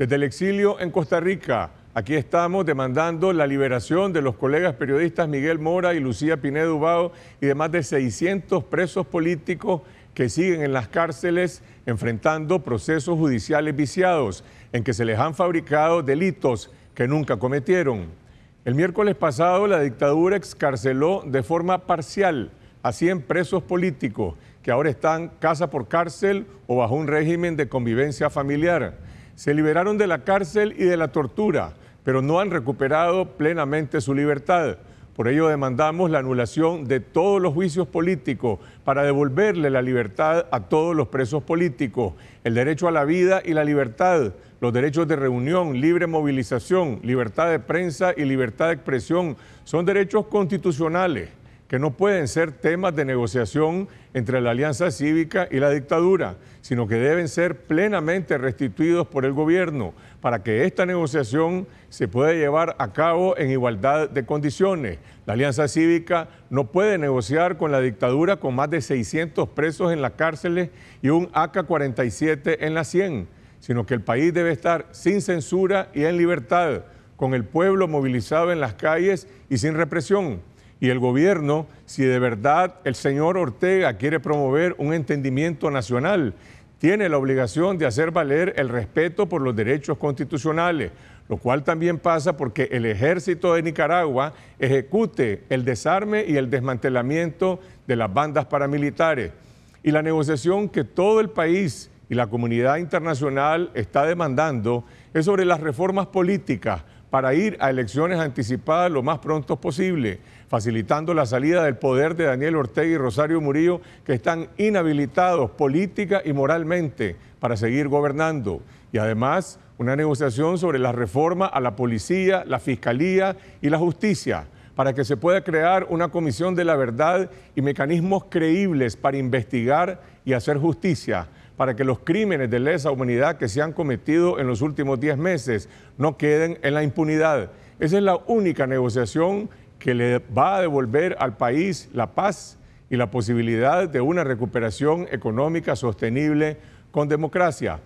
Desde el exilio en Costa Rica, aquí estamos demandando la liberación de los colegas periodistas Miguel Mora y Lucía Pinedo Ubao y de más de 600 presos políticos que siguen en las cárceles enfrentando procesos judiciales viciados en que se les han fabricado delitos que nunca cometieron. El miércoles pasado la dictadura excarceló de forma parcial a 100 presos políticos que ahora están casa por cárcel o bajo un régimen de convivencia familiar. Se liberaron de la cárcel y de la tortura, pero no han recuperado plenamente su libertad. Por ello demandamos la anulación de todos los juicios políticos para devolverle la libertad a todos los presos políticos, el derecho a la vida y la libertad, los derechos de reunión, libre movilización, libertad de prensa y libertad de expresión son derechos constitucionales que no pueden ser temas de negociación entre la Alianza Cívica y la dictadura, sino que deben ser plenamente restituidos por el gobierno para que esta negociación se pueda llevar a cabo en igualdad de condiciones. La Alianza Cívica no puede negociar con la dictadura con más de 600 presos en las cárceles y un AK-47 en la 100, sino que el país debe estar sin censura y en libertad, con el pueblo movilizado en las calles y sin represión y el gobierno si de verdad el señor Ortega quiere promover un entendimiento nacional. Tiene la obligación de hacer valer el respeto por los derechos constitucionales, lo cual también pasa porque el ejército de Nicaragua ejecute el desarme y el desmantelamiento de las bandas paramilitares. Y la negociación que todo el país y la comunidad internacional está demandando es sobre las reformas políticas para ir a elecciones anticipadas lo más pronto posible, facilitando la salida del poder de Daniel Ortega y Rosario Murillo, que están inhabilitados política y moralmente para seguir gobernando. Y además, una negociación sobre la reforma a la policía, la fiscalía y la justicia para que se pueda crear una comisión de la verdad y mecanismos creíbles para investigar y hacer justicia, para que los crímenes de lesa humanidad que se han cometido en los últimos 10 meses no queden en la impunidad. Esa es la única negociación que le va a devolver al país la paz y la posibilidad de una recuperación económica sostenible con democracia.